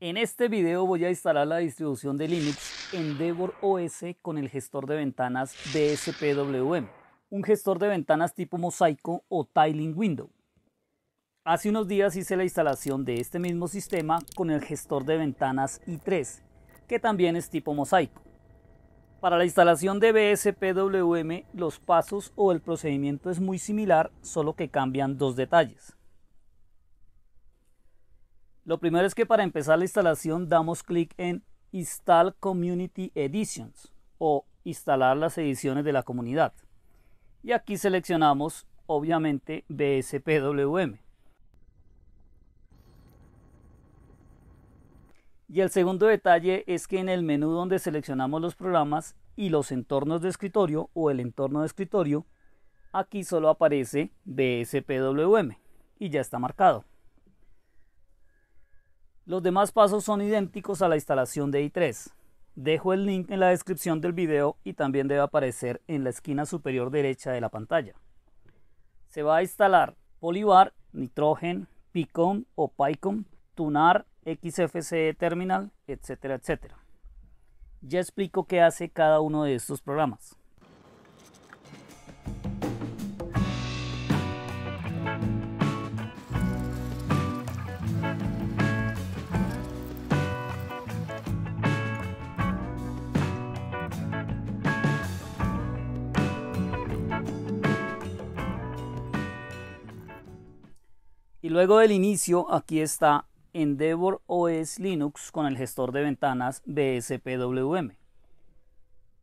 En este video voy a instalar la distribución de Linux Endeavor OS con el gestor de ventanas BSPWM, un gestor de ventanas tipo mosaico o tiling window. Hace unos días hice la instalación de este mismo sistema con el gestor de ventanas i3, que también es tipo mosaico. Para la instalación de BSPWM los pasos o el procedimiento es muy similar, solo que cambian dos detalles. Lo primero es que para empezar la instalación damos clic en Install Community Editions o instalar las ediciones de la comunidad. Y aquí seleccionamos obviamente BSPWM. Y el segundo detalle es que en el menú donde seleccionamos los programas y los entornos de escritorio o el entorno de escritorio, aquí solo aparece BSPWM y ya está marcado. Los demás pasos son idénticos a la instalación de i3. Dejo el link en la descripción del video y también debe aparecer en la esquina superior derecha de la pantalla. Se va a instalar Polybar, Nitrogen, Picom o Pycom, Tunar, XFCE Terminal, etcétera, etcétera. Ya explico qué hace cada uno de estos programas. Y luego del inicio, aquí está Endeavor OS Linux con el gestor de ventanas BSPWM.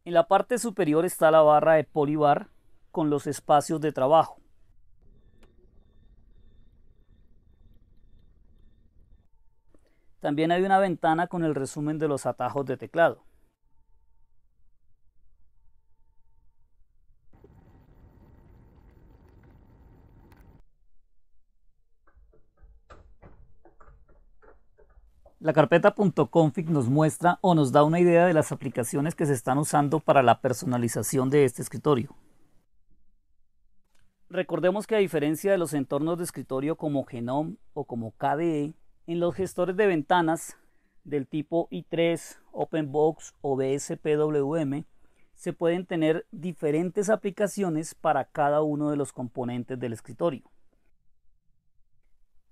En la parte superior está la barra de Polybar con los espacios de trabajo. También hay una ventana con el resumen de los atajos de teclado. La carpeta .config nos muestra o nos da una idea de las aplicaciones que se están usando para la personalización de este escritorio. Recordemos que a diferencia de los entornos de escritorio como Genome o como KDE, en los gestores de ventanas del tipo i3, OpenBox o BSPWM, se pueden tener diferentes aplicaciones para cada uno de los componentes del escritorio.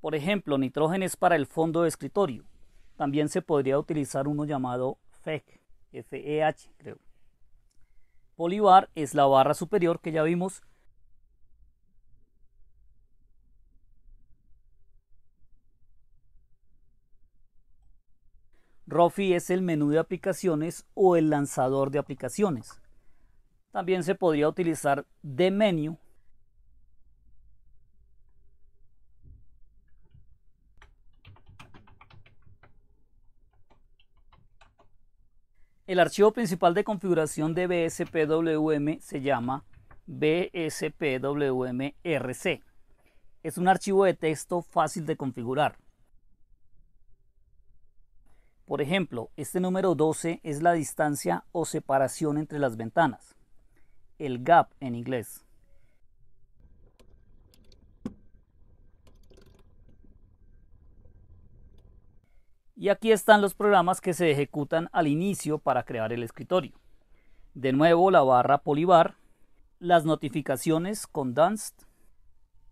Por ejemplo, Nitrogen es para el fondo de escritorio, también se podría utilizar uno llamado FEH, f e e creo. Polibar es la barra superior que ya vimos. Rofi es el menú de aplicaciones o el lanzador de aplicaciones. También se podría utilizar de Menu. El archivo principal de configuración de BSPWM se llama BSPWMRC. Es un archivo de texto fácil de configurar. Por ejemplo, este número 12 es la distancia o separación entre las ventanas, el gap en inglés. Y aquí están los programas que se ejecutan al inicio para crear el escritorio. De nuevo la barra Polibar, las notificaciones con Dunst.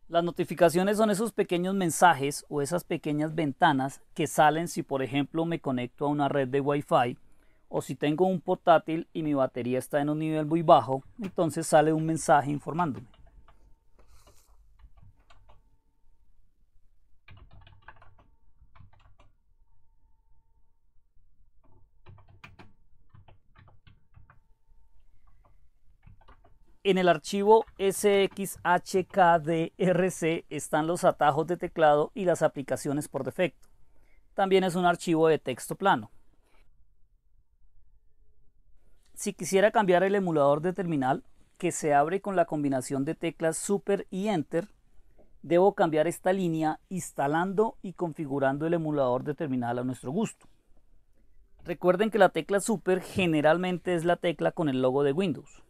Las notificaciones son esos pequeños mensajes o esas pequeñas ventanas que salen si por ejemplo me conecto a una red de Wi-Fi o si tengo un portátil y mi batería está en un nivel muy bajo, entonces sale un mensaje informándome. En el archivo SXHKDRC están los atajos de teclado y las aplicaciones por defecto. También es un archivo de texto plano. Si quisiera cambiar el emulador de terminal, que se abre con la combinación de teclas Super y Enter, debo cambiar esta línea instalando y configurando el emulador de terminal a nuestro gusto. Recuerden que la tecla Super generalmente es la tecla con el logo de Windows.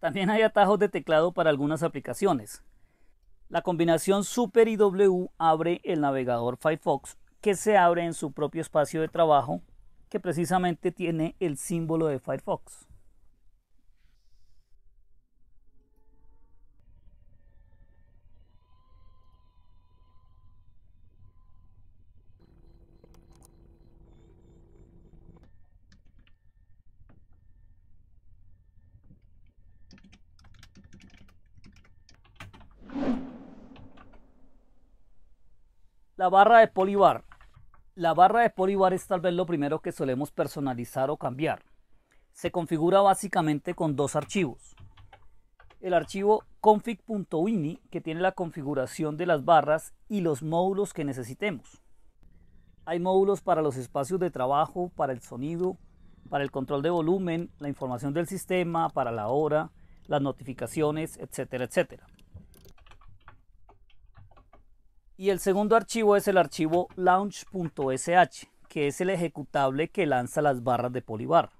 También hay atajos de teclado para algunas aplicaciones. La combinación Super y W abre el navegador Firefox, que se abre en su propio espacio de trabajo, que precisamente tiene el símbolo de Firefox. La barra de Polybar. La barra de Polibar es tal vez lo primero que solemos personalizar o cambiar. Se configura básicamente con dos archivos. El archivo config.ini que tiene la configuración de las barras y los módulos que necesitemos. Hay módulos para los espacios de trabajo, para el sonido, para el control de volumen, la información del sistema, para la hora, las notificaciones, etcétera, etcétera. Y el segundo archivo es el archivo launch.sh, que es el ejecutable que lanza las barras de Polybar.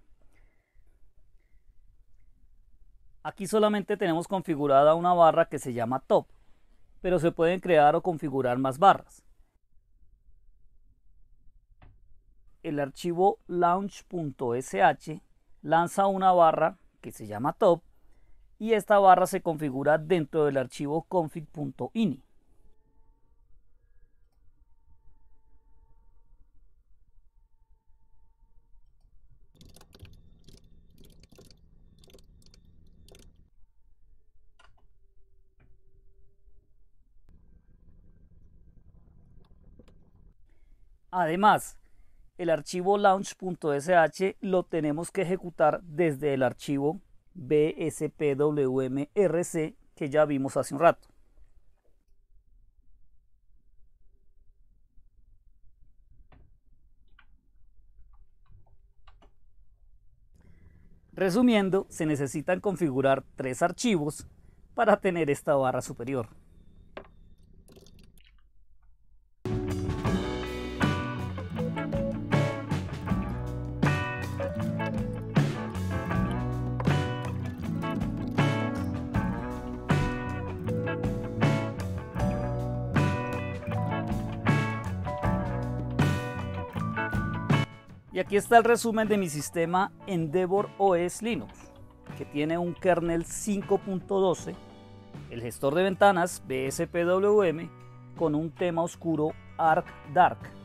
Aquí solamente tenemos configurada una barra que se llama top, pero se pueden crear o configurar más barras. El archivo launch.sh lanza una barra que se llama top y esta barra se configura dentro del archivo config.ini. Además, el archivo launch.sh lo tenemos que ejecutar desde el archivo bspwmrc que ya vimos hace un rato. Resumiendo, se necesitan configurar tres archivos para tener esta barra superior. Y aquí está el resumen de mi sistema Endeavor OS Linux, que tiene un kernel 5.12, el gestor de ventanas BSPWM con un tema oscuro Arc Dark